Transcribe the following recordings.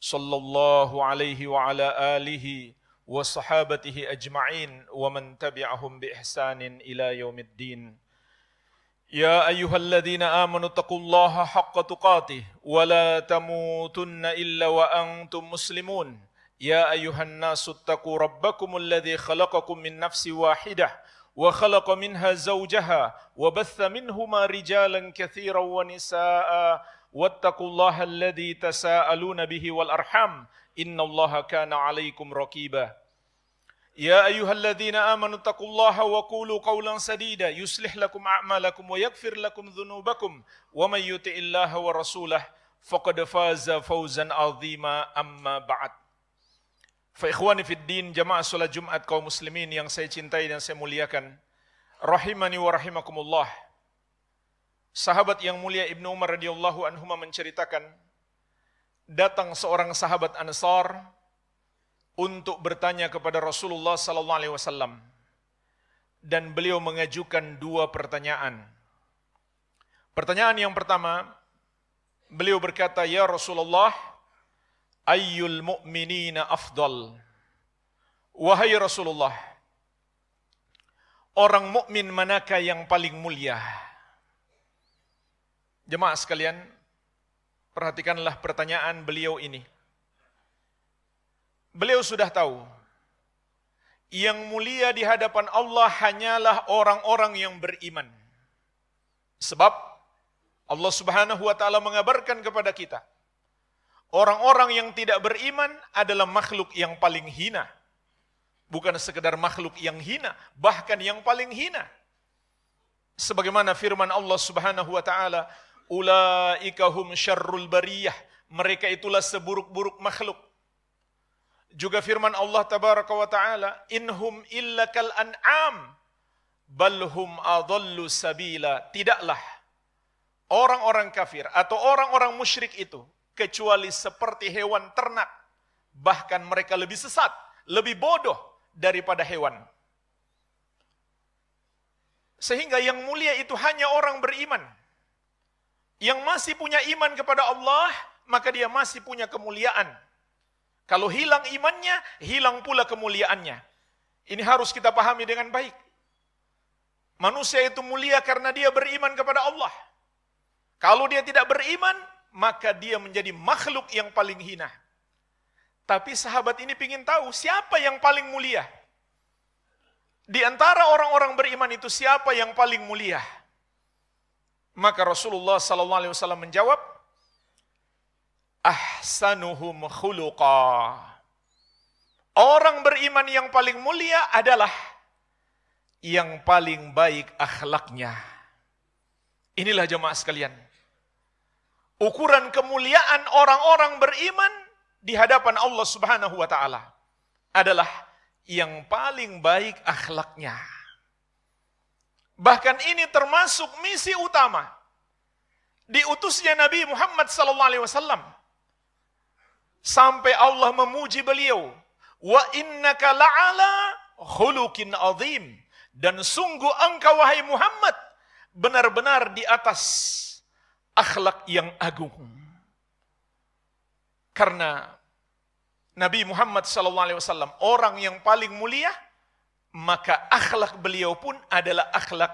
صلى الله عليه وعلى آله وصحابته أجمعين ومن تبعهم بإحسان إلى يوم الدين يا أيها الذين آمنوا اتقوا الله حق تقاته ولا تموتن إلا وأنتم مسلمون يا أيها الناس اتقوا ربكم الذي خلقكم من نفس واحدة وخلق منها زوجها وبث منهما رجالا كثيرا ونساء wattaqullaha alladhi tasaaluna bihi wal arham innallaha kana 'alaikum raqiba يا أيها الذين آمنوا اتقوا الله وقولوا قولا سديدا يصلح لكم أعمالكم ويغفر لكم ذنوبكم ومن يطع الله ورسوله فقد فاز فوزا عظيما أما بعد فإخواني في الدين جماعة صلاة جمعة kaum muslimin yang saya cintai dan saya muliakan rahimani wa rahimakumullah Sahabat yang mulia Ibnu Umar radhiyallahu anhu menceritakan datang seorang sahabat Ansar untuk bertanya kepada Rasulullah sallallahu alaihi wasallam dan beliau mengajukan dua pertanyaan. Pertanyaan yang pertama, beliau berkata, "Ya Rasulullah, ayyul mu'minina afdal?" Wahai Rasulullah, orang mukmin manakah yang paling mulia? Jemaah sekalian, perhatikanlah pertanyaan beliau ini. Beliau sudah tahu yang mulia di hadapan Allah hanyalah orang-orang yang beriman. Sebab Allah Subhanahu wa taala mengabarkan kepada kita, orang-orang yang tidak beriman adalah makhluk yang paling hina. Bukan sekedar makhluk yang hina, bahkan yang paling hina. Sebagaimana firman Allah Subhanahu wa taala, Ulaikahum syarrul bariyah. Mereka itulah seburuk-buruk makhluk. Juga firman Allah tabaraka wa taala, "Inhum illa kal an'am balhum adallu sabila." Tidaklah orang-orang kafir atau orang-orang musyrik itu kecuali seperti hewan ternak, bahkan mereka lebih sesat, lebih bodoh daripada hewan. Sehingga yang mulia itu hanya orang beriman yang masih punya iman kepada Allah, maka dia masih punya kemuliaan. Kalau hilang imannya, hilang pula kemuliaannya. Ini harus kita pahami dengan baik. Manusia itu mulia karena dia beriman kepada Allah. Kalau dia tidak beriman, maka dia menjadi makhluk yang paling hina. Tapi sahabat ini ingin tahu siapa yang paling mulia. Di antara orang-orang beriman itu siapa yang paling mulia? Maka Rasulullah sallallahu alaihi wasallam menjawab, ahsanuhum khuluqa. Orang beriman yang paling mulia adalah yang paling baik akhlaknya. Inilah jemaah sekalian. Ukuran kemuliaan orang-orang beriman di hadapan Allah Subhanahu wa taala adalah yang paling baik akhlaknya. Bahkan ini termasuk misi utama diutusnya Nabi Muhammad SAW sampai Allah memuji beliau wa innaka la'ala khuluqin azim dan sungguh engkau wahai Muhammad benar-benar di atas akhlak yang agung karena Nabi Muhammad SAW orang yang paling mulia maka akhlak beliau pun adalah akhlak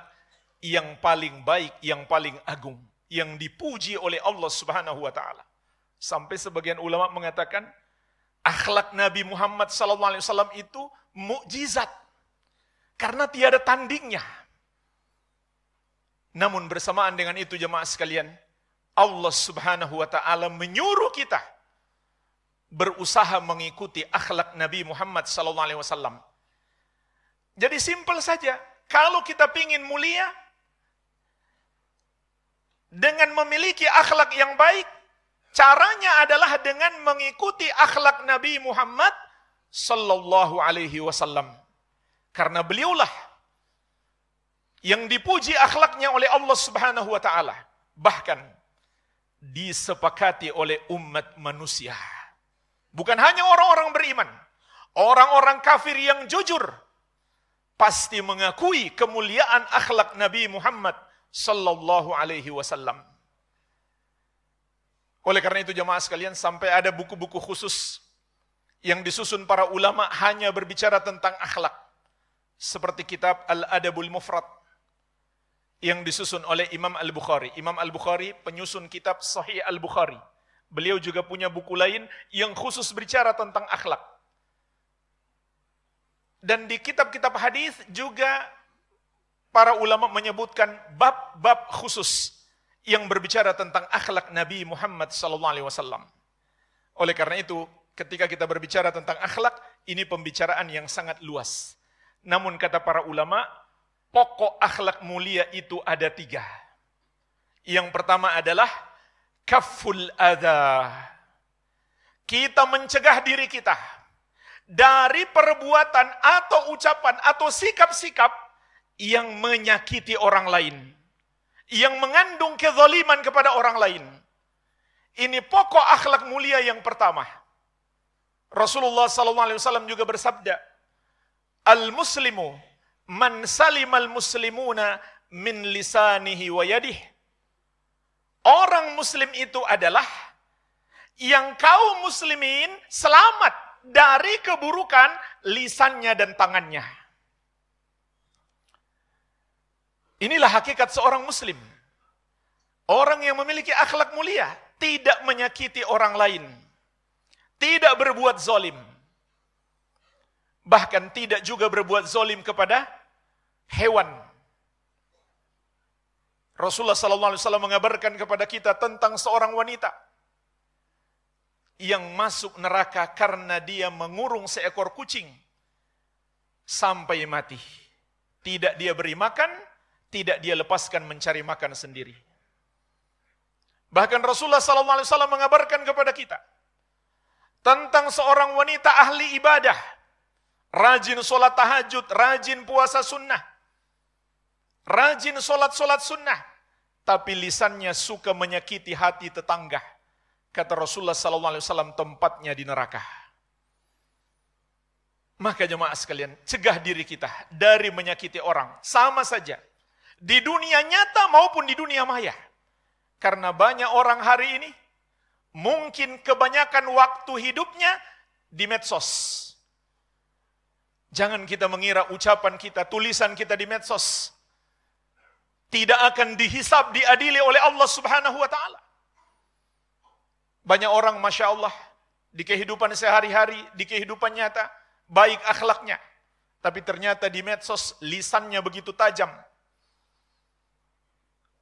yang paling baik, yang paling agung, yang dipuji oleh Allah Subhanahu wa taala. Sampai sebagian ulama mengatakan akhlak Nabi Muhammad sallallahu alaihi wasallam itu mukjizat karena tiada tandingnya. Namun bersamaan dengan itu jemaah sekalian, Allah Subhanahu wa taala menyuruh kita berusaha mengikuti akhlak Nabi Muhammad sallallahu alaihi wasallam jadi simple saja. Kalau kita ingin mulia, dengan memiliki akhlak yang baik, caranya adalah dengan mengikuti akhlak Nabi Muhammad Sallallahu Alaihi Wasallam. Karena beliaulah yang dipuji akhlaknya oleh Allah Subhanahu Wa Taala. Bahkan disepakati oleh umat manusia. Bukan hanya orang-orang beriman, orang-orang kafir yang jujur, pasti mengakui kemuliaan akhlak Nabi Muhammad sallallahu alaihi wasallam. Oleh karena itu jemaah sekalian sampai ada buku-buku khusus yang disusun para ulama hanya berbicara tentang akhlak. Seperti kitab Al-Adabul Mufrad yang disusun oleh Imam Al-Bukhari. Imam Al-Bukhari penyusun kitab Sahih Al-Bukhari. Beliau juga punya buku lain yang khusus berbicara tentang akhlak. Dan di kitab-kitab hadis juga para ulama menyebutkan bab-bab khusus yang berbicara tentang akhlak Nabi Muhammad SAW. Oleh karena itu, ketika kita berbicara tentang akhlak, ini pembicaraan yang sangat luas. Namun kata para ulama, pokok akhlak mulia itu ada tiga. Yang pertama adalah kaful adha. Kita mencegah diri kita dari perbuatan atau ucapan atau sikap-sikap yang menyakiti orang lain. Yang mengandung kezaliman kepada orang lain. Ini pokok akhlak mulia yang pertama. Rasulullah SAW juga bersabda, Al-Muslimu man salimal muslimuna min lisanihi wa yadih. Orang muslim itu adalah yang kaum muslimin selamat dari keburukan lisannya dan tangannya. Inilah hakikat seorang muslim. Orang yang memiliki akhlak mulia tidak menyakiti orang lain. Tidak berbuat zolim. Bahkan tidak juga berbuat zolim kepada hewan. Rasulullah SAW mengabarkan kepada kita tentang seorang wanita yang masuk neraka karena dia mengurung seekor kucing sampai mati. Tidak dia beri makan, tidak dia lepaskan mencari makan sendiri. Bahkan Rasulullah SAW mengabarkan kepada kita tentang seorang wanita ahli ibadah, rajin sholat tahajud, rajin puasa sunnah, rajin sholat-sholat sunnah, tapi lisannya suka menyakiti hati tetangga Kata Rasulullah sallallahu alaihi wasallam tempatnya di neraka. Maka jemaah sekalian, cegah diri kita dari menyakiti orang. Sama saja. Di dunia nyata maupun di dunia maya. Karena banyak orang hari ini, mungkin kebanyakan waktu hidupnya di medsos. Jangan kita mengira ucapan kita, tulisan kita di medsos. Tidak akan dihisap, diadili oleh Allah subhanahu wa ta'ala. Banyak orang, Masya Allah, di kehidupan sehari-hari, di kehidupan nyata, baik akhlaknya. Tapi ternyata di medsos lisannya begitu tajam.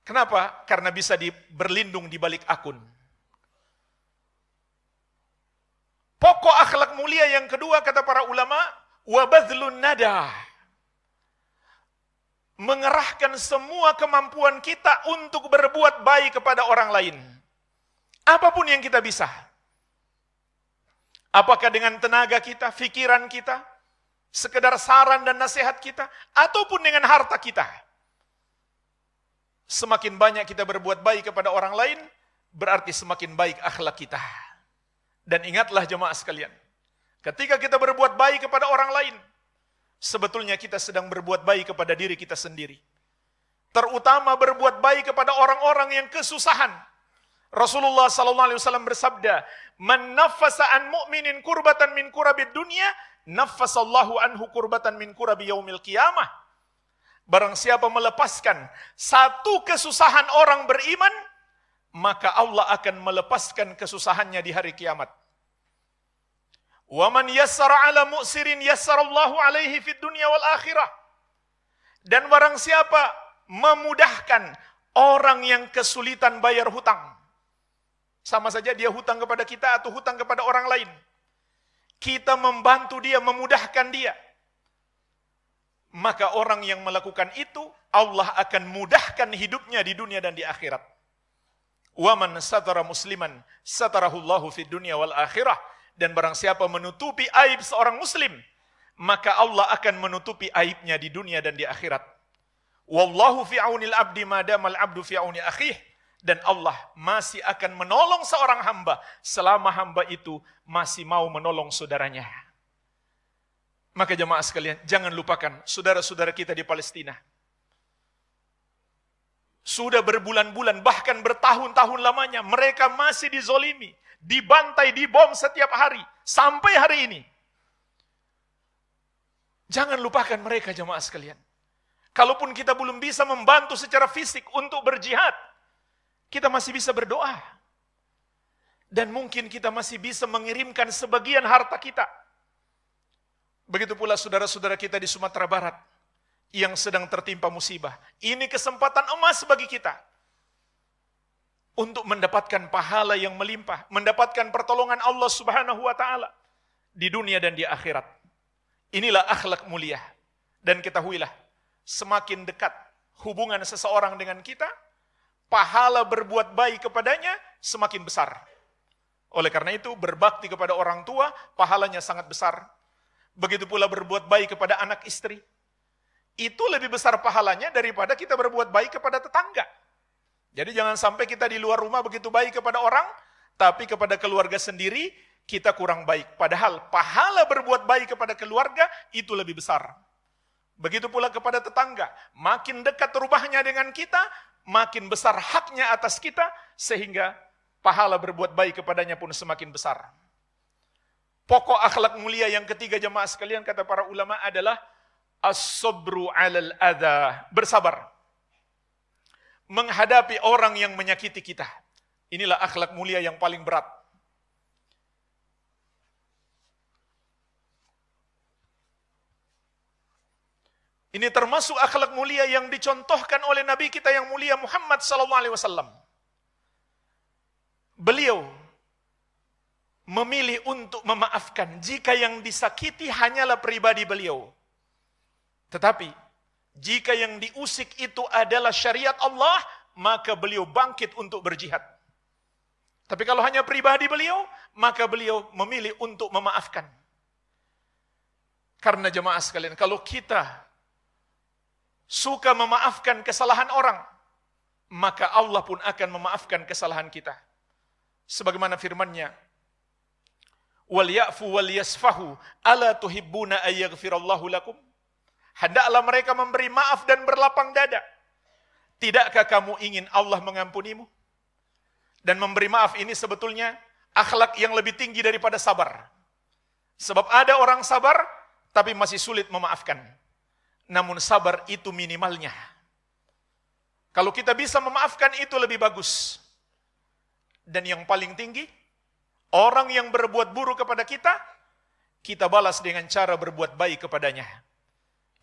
Kenapa? Karena bisa di, berlindung di balik akun. Pokok akhlak mulia yang kedua kata para ulama, wabazlun nada. Mengerahkan semua kemampuan kita untuk berbuat baik kepada orang lain. Apapun yang kita bisa. Apakah dengan tenaga kita, pikiran kita, sekedar saran dan nasihat kita, ataupun dengan harta kita. Semakin banyak kita berbuat baik kepada orang lain, berarti semakin baik akhlak kita. Dan ingatlah jemaah sekalian, ketika kita berbuat baik kepada orang lain, sebetulnya kita sedang berbuat baik kepada diri kita sendiri. Terutama berbuat baik kepada orang-orang yang kesusahan, Rasulullah sallallahu alaihi wasallam bersabda, "Man nafasa an mu'minin kurbatan min kurabid dunya, nafasallahu anhu kurbatan min kurabi yaumil qiyamah." Barang siapa melepaskan satu kesusahan orang beriman, maka Allah akan melepaskan kesusahannya di hari kiamat. Waman yassara ala mu'sirin yassarallahu alaihi fid dunya wal akhirah. Dan barang siapa memudahkan orang yang kesulitan bayar hutang, sama saja dia hutang kepada kita atau hutang kepada orang lain. Kita membantu dia, memudahkan dia. Maka orang yang melakukan itu, Allah akan mudahkan hidupnya di dunia dan di akhirat. Waman satara musliman satarahullahu fid dunia wal akhirah. Dan barang siapa menutupi aib seorang muslim, maka Allah akan menutupi aibnya di dunia dan di akhirat. Wallahu fi'aunil abdi madamal abdu fi'auni akhih dan Allah masih akan menolong seorang hamba selama hamba itu masih mau menolong saudaranya. Maka jemaah sekalian, jangan lupakan saudara-saudara kita di Palestina. Sudah berbulan-bulan, bahkan bertahun-tahun lamanya, mereka masih dizolimi, dibantai, dibom setiap hari, sampai hari ini. Jangan lupakan mereka jemaah sekalian. Kalaupun kita belum bisa membantu secara fisik untuk berjihad, kita masih bisa berdoa. Dan mungkin kita masih bisa mengirimkan sebagian harta kita. Begitu pula saudara-saudara kita di Sumatera Barat yang sedang tertimpa musibah. Ini kesempatan emas bagi kita untuk mendapatkan pahala yang melimpah, mendapatkan pertolongan Allah Subhanahu wa taala di dunia dan di akhirat. Inilah akhlak mulia. Dan ketahuilah, semakin dekat hubungan seseorang dengan kita, pahala berbuat baik kepadanya semakin besar. Oleh karena itu, berbakti kepada orang tua, pahalanya sangat besar. Begitu pula berbuat baik kepada anak istri. Itu lebih besar pahalanya daripada kita berbuat baik kepada tetangga. Jadi jangan sampai kita di luar rumah begitu baik kepada orang, tapi kepada keluarga sendiri kita kurang baik. Padahal pahala berbuat baik kepada keluarga itu lebih besar. Begitu pula kepada tetangga, makin dekat rumahnya dengan kita, makin besar haknya atas kita, sehingga pahala berbuat baik kepadanya pun semakin besar. Pokok akhlak mulia yang ketiga jemaah sekalian kata para ulama adalah as-sabru 'alal adha, bersabar. Menghadapi orang yang menyakiti kita. Inilah akhlak mulia yang paling berat. Ini termasuk akhlak mulia yang dicontohkan oleh Nabi kita yang mulia Muhammad sallallahu alaihi wasallam. Beliau memilih untuk memaafkan jika yang disakiti hanyalah pribadi beliau. Tetapi jika yang diusik itu adalah syariat Allah, maka beliau bangkit untuk berjihad. Tapi kalau hanya pribadi beliau, maka beliau memilih untuk memaafkan. Karena jemaah sekalian, kalau kita suka memaafkan kesalahan orang, maka Allah pun akan memaafkan kesalahan kita. Sebagaimana firman-Nya, "Wal ya'fu wal yasfahu, ala tuhibbuna ayaghfirallahu lakum?" Hendaklah mereka memberi maaf dan berlapang dada. Tidakkah kamu ingin Allah mengampunimu? Dan memberi maaf ini sebetulnya akhlak yang lebih tinggi daripada sabar. Sebab ada orang sabar tapi masih sulit memaafkan. Namun sabar itu minimalnya. Kalau kita bisa memaafkan itu lebih bagus. Dan yang paling tinggi, orang yang berbuat buruk kepada kita, kita balas dengan cara berbuat baik kepadanya.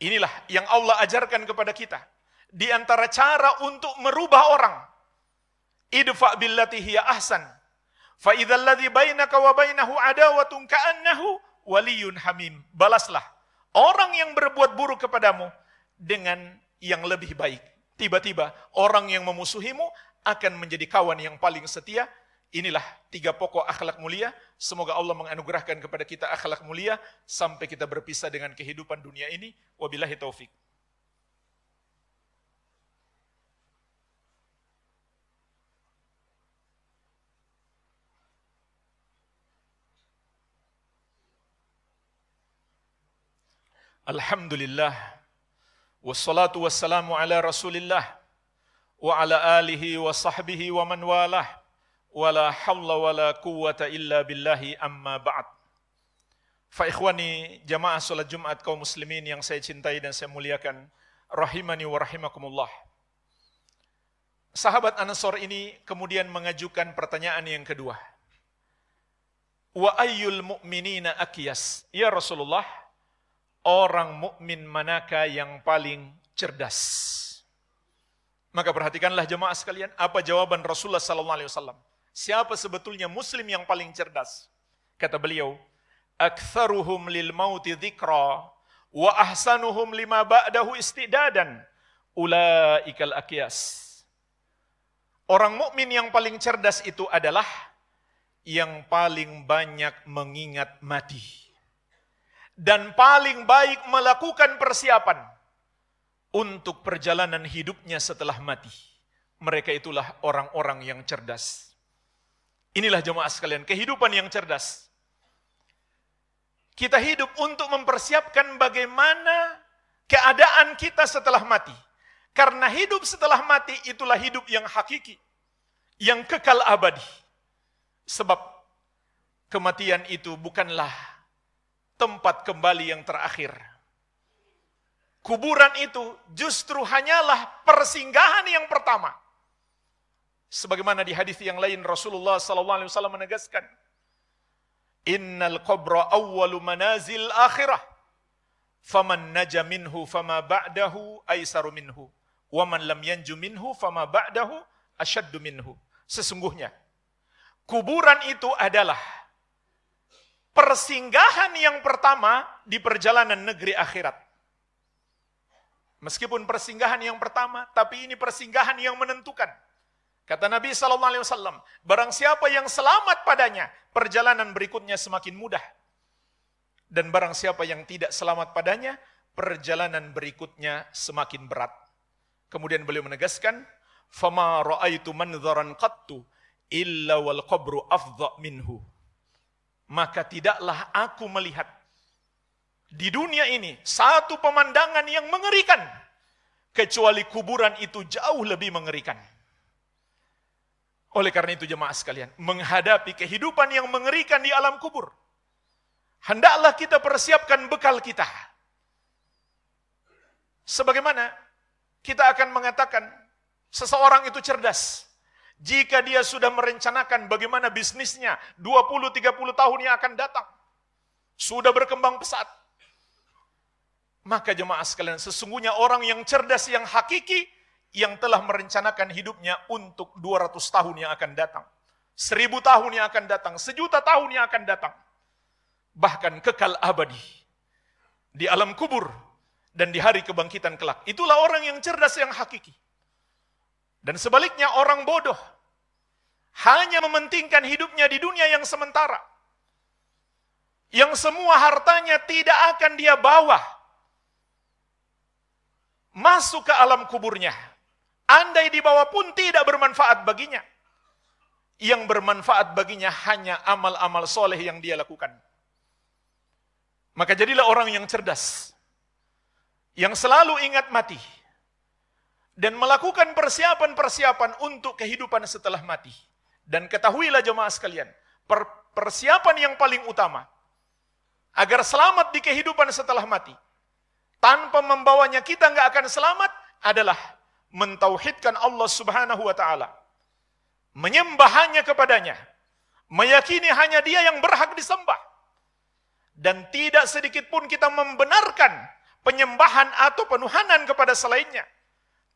Inilah yang Allah ajarkan kepada kita. Di antara cara untuk merubah orang. Idfa billati hiya ahsan. Fa idzal ladzi bainaka wa bainahu adawatun ka'annahu waliyyun hamim. Balaslah orang yang berbuat buruk kepadamu dengan yang lebih baik. Tiba-tiba orang yang memusuhimu akan menjadi kawan yang paling setia. Inilah tiga pokok akhlak mulia. Semoga Allah menganugerahkan kepada kita akhlak mulia sampai kita berpisah dengan kehidupan dunia ini. Wabillahi taufik. Alhamdulillah. Wassalatu wassalamu ala rasulillah. Wa ala alihi wa sahbihi wa man walah. Wa la hawla wa la quwata illa billahi amma ba'd. Fa ikhwani jamaah solat Jumat kaum muslimin yang saya cintai dan saya muliakan. Rahimani wa rahimakumullah. Sahabat Anasor ini kemudian mengajukan pertanyaan yang kedua. Wa ayyul mu'minina akiyas? Ya Rasulullah, orang mukmin manakah yang paling cerdas? Maka perhatikanlah jemaah sekalian, apa jawaban Rasulullah sallallahu alaihi wasallam? Siapa sebetulnya muslim yang paling cerdas? Kata beliau, "Aktsaruhum lil mauti dzikra wa ahsanuhum lima ba'dahu istidadan." Ulaikal aqyas. Orang mukmin yang paling cerdas itu adalah yang paling banyak mengingat mati dan paling baik melakukan persiapan untuk perjalanan hidupnya setelah mati. Mereka itulah orang-orang yang cerdas. Inilah jemaah sekalian, kehidupan yang cerdas. Kita hidup untuk mempersiapkan bagaimana keadaan kita setelah mati. Karena hidup setelah mati itulah hidup yang hakiki, yang kekal abadi. Sebab kematian itu bukanlah tempat kembali yang terakhir. Kuburan itu justru hanyalah persinggahan yang pertama. Sebagaimana di hadis yang lain Rasulullah sallallahu alaihi wasallam menegaskan, "Innal qabra awwalu manazil akhirah. Faman naja minhu fama ba'dahu aisaru minhu, wa man lam yanju minhu fama ba'dahu asyaddu minhu." Sesungguhnya kuburan itu adalah persinggahan yang pertama di perjalanan negeri akhirat. Meskipun persinggahan yang pertama, tapi ini persinggahan yang menentukan. Kata Nabi sallallahu alaihi wasallam, barang siapa yang selamat padanya, perjalanan berikutnya semakin mudah. Dan barang siapa yang tidak selamat padanya, perjalanan berikutnya semakin berat. Kemudian beliau menegaskan, "Fama ra'aitu manzaran qattu illa wal qabru afdha maka tidaklah aku melihat di dunia ini satu pemandangan yang mengerikan kecuali kuburan itu jauh lebih mengerikan. Oleh karena itu jemaah sekalian, menghadapi kehidupan yang mengerikan di alam kubur, hendaklah kita persiapkan bekal kita. Sebagaimana kita akan mengatakan seseorang itu cerdas jika dia sudah merencanakan bagaimana bisnisnya 20-30 tahun yang akan datang. Sudah berkembang pesat. Maka jemaah sekalian, sesungguhnya orang yang cerdas yang hakiki yang telah merencanakan hidupnya untuk 200 tahun yang akan datang. Seribu tahun yang akan datang, sejuta tahun yang akan datang. Bahkan kekal abadi. Di alam kubur dan di hari kebangkitan kelak. Itulah orang yang cerdas yang hakiki. Dan sebaliknya orang bodoh hanya mementingkan hidupnya di dunia yang sementara. Yang semua hartanya tidak akan dia bawa masuk ke alam kuburnya. Andai dibawa pun tidak bermanfaat baginya. Yang bermanfaat baginya hanya amal-amal soleh yang dia lakukan. Maka jadilah orang yang cerdas. Yang selalu ingat mati dan melakukan persiapan-persiapan untuk kehidupan setelah mati. Dan ketahuilah jemaah sekalian, persiapan yang paling utama agar selamat di kehidupan setelah mati. Tanpa membawanya kita nggak akan selamat adalah mentauhidkan Allah Subhanahu wa taala. Menyembah hanya kepadanya. Meyakini hanya Dia yang berhak disembah. Dan tidak sedikit pun kita membenarkan penyembahan atau penuhanan kepada selainnya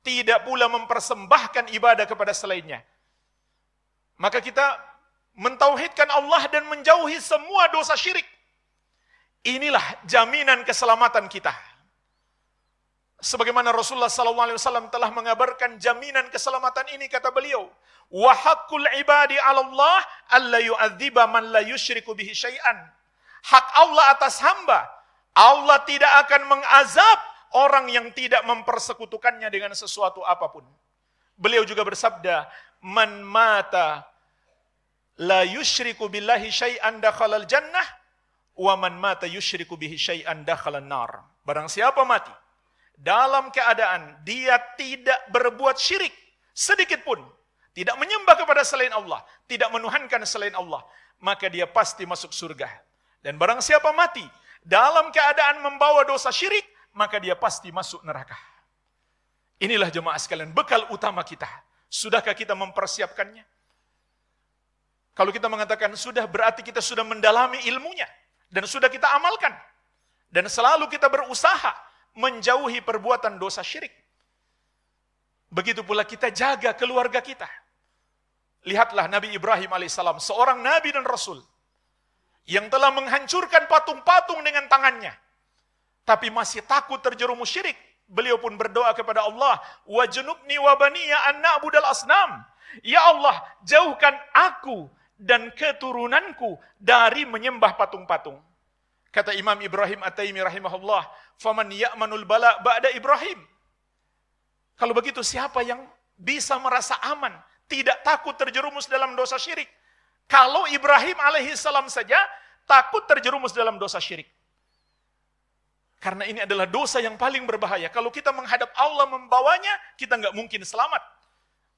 tidak pula mempersembahkan ibadah kepada selainnya. Maka kita mentauhidkan Allah dan menjauhi semua dosa syirik. Inilah jaminan keselamatan kita. Sebagaimana Rasulullah Sallallahu Alaihi Wasallam telah mengabarkan jaminan keselamatan ini kata beliau, "Wa haqqul ibadi 'ala Allah alla yu'adziba man la yusyriku bihi syai'an." Hak Allah atas hamba, Allah tidak akan mengazab orang yang tidak mempersekutukannya dengan sesuatu apapun. Beliau juga bersabda, "Man mata la yushriku billahi syai'an dakhalal jannah wa man mata yushriku bihi syai'an dakhalan nar." Barang siapa mati dalam keadaan dia tidak berbuat syirik sedikit pun, tidak menyembah kepada selain Allah, tidak menuhankan selain Allah, maka dia pasti masuk surga. Dan barang siapa mati dalam keadaan membawa dosa syirik, maka dia pasti masuk neraka. Inilah jemaah sekalian, bekal utama kita. Sudahkah kita mempersiapkannya? Kalau kita mengatakan sudah, berarti kita sudah mendalami ilmunya. Dan sudah kita amalkan. Dan selalu kita berusaha menjauhi perbuatan dosa syirik. Begitu pula kita jaga keluarga kita. Lihatlah Nabi Ibrahim alaihissalam, seorang nabi dan rasul yang telah menghancurkan patung-patung dengan tangannya tapi masih takut terjerumus syirik. Beliau pun berdoa kepada Allah, junubni wa baniya an na'budal asnam." Ya Allah, jauhkan aku dan keturunanku dari menyembah patung-patung. Kata Imam Ibrahim At-Taimi rahimahullah, "Faman ya'manul bala ba'da Ibrahim?" Kalau begitu siapa yang bisa merasa aman, tidak takut terjerumus dalam dosa syirik? Kalau Ibrahim alaihi salam saja takut terjerumus dalam dosa syirik. Karena ini adalah dosa yang paling berbahaya. Kalau kita menghadap Allah membawanya, kita nggak mungkin selamat.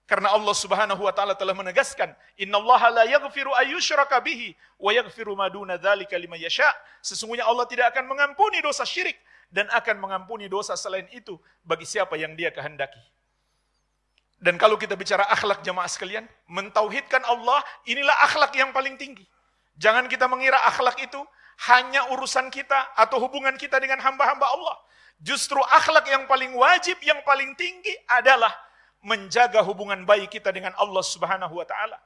Karena Allah Subhanahu wa taala telah menegaskan, "Innallaha la yaghfiru ayyushraka bihi wa yaghfiru ma duna dzalika liman yasha." Sesungguhnya Allah tidak akan mengampuni dosa syirik dan akan mengampuni dosa selain itu bagi siapa yang Dia kehendaki. Dan kalau kita bicara akhlak jamaah sekalian, mentauhidkan Allah, inilah akhlak yang paling tinggi. Jangan kita mengira akhlak itu hanya urusan kita atau hubungan kita dengan hamba-hamba Allah. Justru akhlak yang paling wajib, yang paling tinggi adalah menjaga hubungan baik kita dengan Allah Subhanahu wa taala.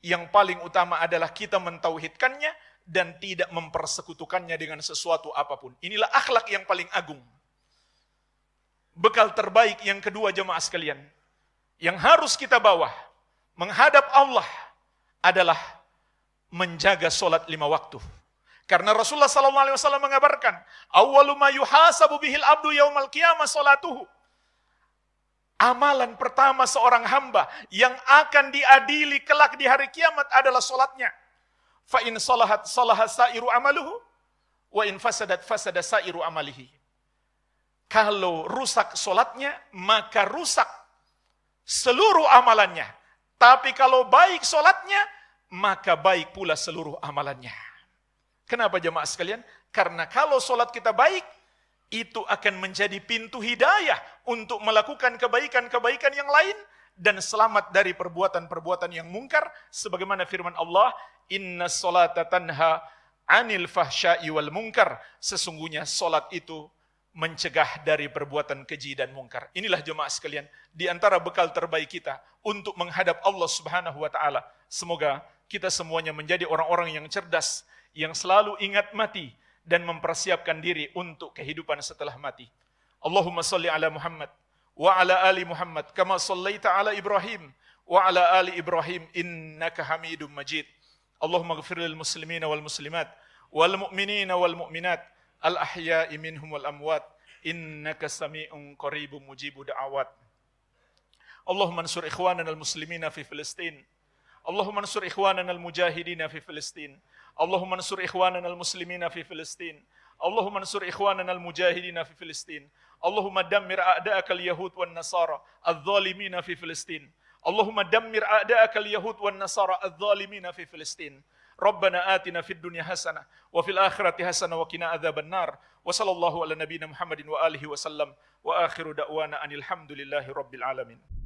Yang paling utama adalah kita mentauhidkannya dan tidak mempersekutukannya dengan sesuatu apapun. Inilah akhlak yang paling agung. Bekal terbaik yang kedua jemaah sekalian yang harus kita bawa menghadap Allah adalah menjaga sholat lima waktu. Karena Rasulullah Sallallahu Alaihi Wasallam mengabarkan, awalu ma yuhasabu bihil abdu yaumal kiamat sholatuhu. Amalan pertama seorang hamba yang akan diadili kelak di hari kiamat adalah solatnya. Fa in salahat salahat sairu amaluhu, wa in fasadat fasadat sairu amalihi. Kalau rusak solatnya, maka rusak seluruh amalannya. Tapi kalau baik solatnya, maka baik pula seluruh amalannya. Kenapa jemaah sekalian? Karena kalau solat kita baik, itu akan menjadi pintu hidayah untuk melakukan kebaikan-kebaikan yang lain dan selamat dari perbuatan-perbuatan yang mungkar sebagaimana firman Allah inna solata tanha anil fahsyai wal mungkar sesungguhnya solat itu mencegah dari perbuatan keji dan mungkar inilah jemaah sekalian di antara bekal terbaik kita untuk menghadap Allah Subhanahu wa taala semoga kita semuanya menjadi orang-orang yang cerdas, yang selalu ingat mati dan mempersiapkan diri untuk kehidupan setelah mati. Allahumma salli ala Muhammad wa ala ali Muhammad kama sallaita ala Ibrahim wa ala ali Ibrahim innaka Hamidum Majid. Allahumma ighfir lil muslimina wal muslimat wal mu'minina wal mu'minat al ahya'i minhum wal amwat innaka sami'un qaribun mujibu da'awat. Allahumma ansur ikhwanana al muslimina fi Filistin. اللهم انصر إخواننا المجاهدين في فلسطين اللهم انصر إخواننا المسلمين في فلسطين اللهم انصر إخواننا المجاهدين في فلسطين اللهم دمر أعداءك اليهود والنصارى الظالمين في فلسطين اللهم دمر أعداءك اليهود والنصارى الظالمين في فلسطين ربنا آتنا في الدنيا حسنة وفي الآخرة حسنة وقنا عذاب النار وصلى الله على نبينا محمد وآله وسلم وآخر دعوانا أن الحمد لله رب العالمين